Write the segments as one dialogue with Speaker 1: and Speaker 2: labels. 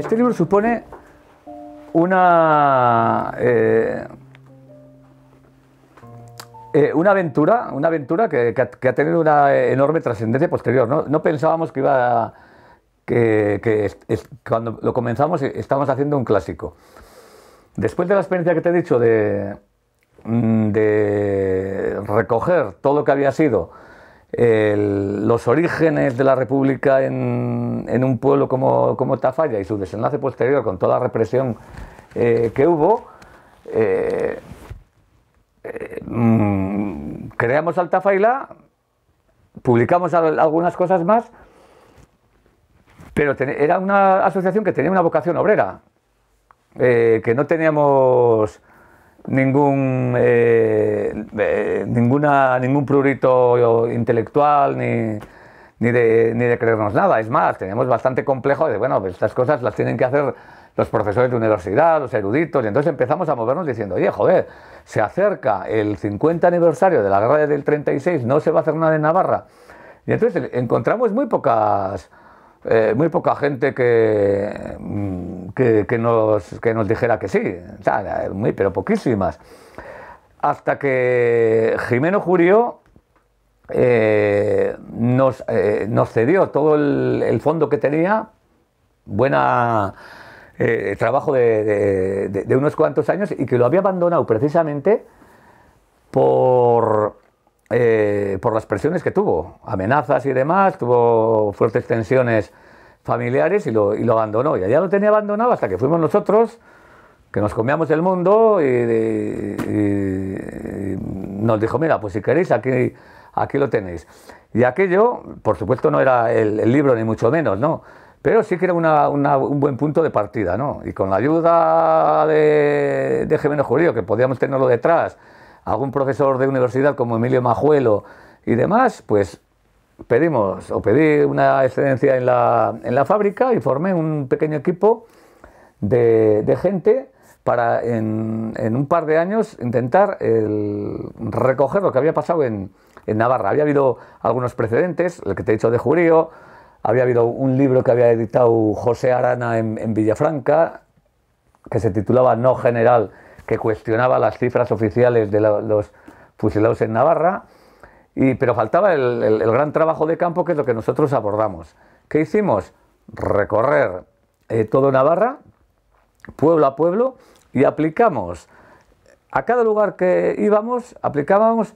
Speaker 1: Este libro supone una, eh, eh, una aventura, una aventura que, ha, tenido una enorme trascendencia posterior. ¿no? pensábamos que iba que, cuando lo comenzamos eh, estábamos haciendo un clásico. Después de la experiencia que te he dicho de, mm, de recoger todo lo que había sido los orígenes de la República en, un pueblo como, como, Tafalla y su desenlace posterior con toda la represión eh, que hubo, eh, eh, mm, creamos Altafaila, publicamos algunas cosas más, pero era una asociación que tenía una vocación obrera, que no teníamos ningún, eh, eh, ninguna, ningún prurito intelectual ni, ni, de, ni de creernos nada. Es más, tenemos bastante complejo de, bueno, pues estas cosas las tienen que hacer los profesores de universidad, los eruditos, y entonces empezamos a movernos diciendo, oye, joder, se acerca el 50 aniversario de la guerra del 36, no se va a hacer nada en Navarra. Y entonces encontramos muy pocas eh, muy poca gente que, mm, nos, nos dijera que sí, eh, muy, pero poquísimas. Hasta que Jimeno Jurio eh, nos, nos, cedió todo el, fondo que tenía, buena trabajo de unos cuantos años, y que lo había abandonado precisamente por eh, por las presiones que tuvo, amenazas y demás, tuvo fuertes tensiones familiares y lo, y lo abandonó. Y allá lo tenía abandonado hasta que fuimos nosotros, que nos comíamos el mundo y, nos dijo, mira, pues si queréis aquí, aquí lo tenéis. Y aquello, por supuesto, no era el, libro ni mucho menos, ¿no? Pero sí que era un buen punto de partida, ¿no? Y con la ayuda de, de Gemeno Jurío, que podíamos tenerlo detrás, algún profesor de universidad como Emilio Majuelo y demás, pues pedimos o pedí una excedencia en la, fábrica y formé un pequeño equipo de, gente para en, un par de años intentar recoger lo que había pasado en, Navarra. Había habido algunos precedentes, el que te he dicho de Jurío, había habido un libro que había editado José Arana en Villafranca, que se titulaba No General que cuestionaba las cifras oficiales de los fusilados en Navarra, y, pero faltaba el, gran trabajo de campo que es lo que nosotros abordamos. ¿Qué hicimos? Recorrer eh, todo Navarra, pueblo a pueblo, y aplicamos. A cada lugar que íbamos, aplicábamos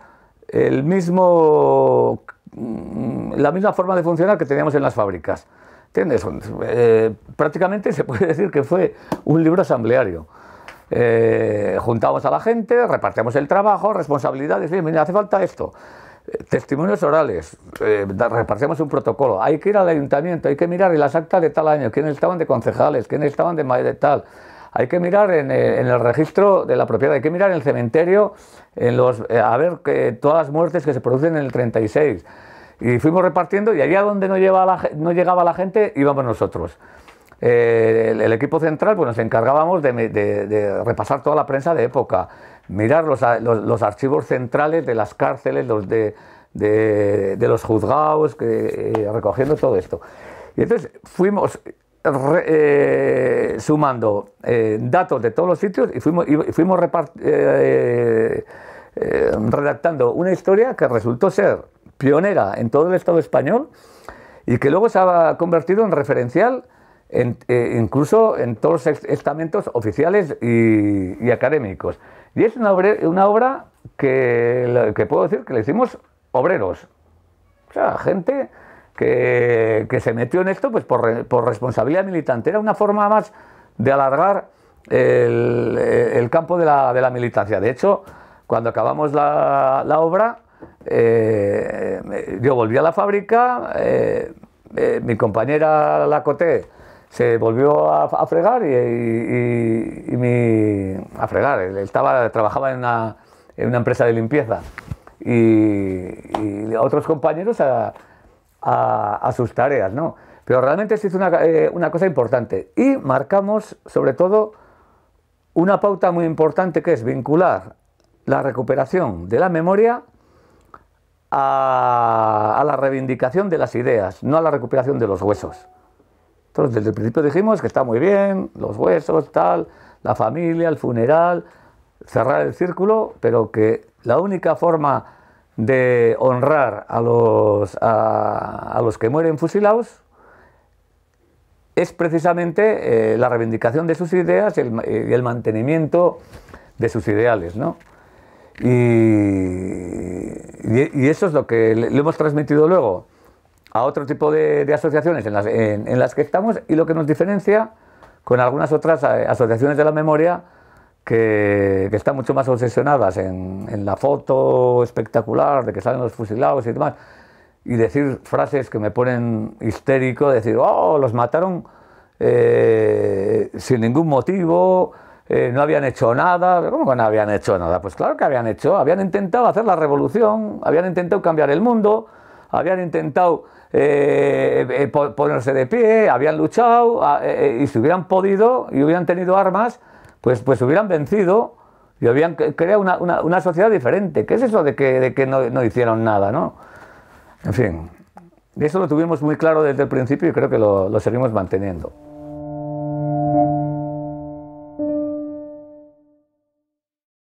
Speaker 1: el mismo, mm, la misma forma de funcionar que teníamos en las fábricas. Eh, prácticamente se puede decir que fue un libro asambleario. Eh, juntamos a la gente, repartimos el trabajo, responsabilidades, hace falta esto. Eh, testimonios orales, eh, repartimos un protocolo. Hay que ir al ayuntamiento, hay que mirar en las actas de tal año, quiénes estaban de concejales, quiénes estaban de, de tal. Hay que mirar eh, en, el registro de la propiedad, hay que mirar en el cementerio, en a ver todas las muertes que se producen en el 36. Y fuimos repartiendo y allá donde no llegaba la gente íbamos nosotros. Eh, el, equipo central pues nos encargábamos de, repasar toda la prensa de época, mirar los, los, archivos centrales de las cárceles, los de, los juzgados, eh, recogiendo todo esto. Y entonces fuimos eh, sumando datos de todos los sitios y fuimos, y fuimos redactando una historia que resultó ser pionera en todo el Estado español y que luego se ha convertido en referencial eh, incluso en todos los estamentos oficiales y, académicos. Y es una, obra que, puedo decir que le hicimos obreros, o sea, gente que, se metió en esto pues por, responsabilidad militante. Era una forma más de alargar el, campo de la, militancia. De hecho, cuando acabamos la, obra, eh, yo volví a la fábrica, eh, mi compañera Lacoté se volvió a, fregar y, a fregar. Él estaba, trabajaba en una, empresa de limpieza y, otros compañeros a, sus tareas, ¿no? Pero realmente se hizo eh, una, cosa importante y marcamos sobre todo una pauta muy importante que es vincular la recuperación de la memoria a, la reivindicación de las ideas, no a la recuperación de los huesos. Entonces, desde el principio dijimos que está muy bien, los huesos, tal, la familia, el funeral, cerrar el círculo, pero que la única forma de honrar a los, que mueren fusilados es precisamente eh, la reivindicación de sus ideas y el, mantenimiento de sus ideales. Y, eso es lo que le hemos transmitido luego a otro tipo de, asociaciones en las, que estamos y lo que nos diferencia con algunas otras eh, asociaciones de la memoria que, están mucho más obsesionadas en, la foto espectacular de que salen los fusilados y demás y decir frases que me ponen histérico, decir, oh, los mataron eh, sin ningún motivo, eh, no habían hecho nada. ¿Cómo que no habían hecho nada? Pues claro que habían hecho, habían intentado hacer la revolución, habían intentado cambiar el mundo, habían intentado eh, eh, ponerse de pie, habían luchado ah, eh, y si hubieran podido y hubieran tenido armas, pues, pues hubieran vencido y habían creado una, sociedad diferente. ¿Qué es eso de que, no, hicieron nada? ¿no? En fin, eso lo tuvimos muy claro desde el principio y creo que lo seguimos manteniendo.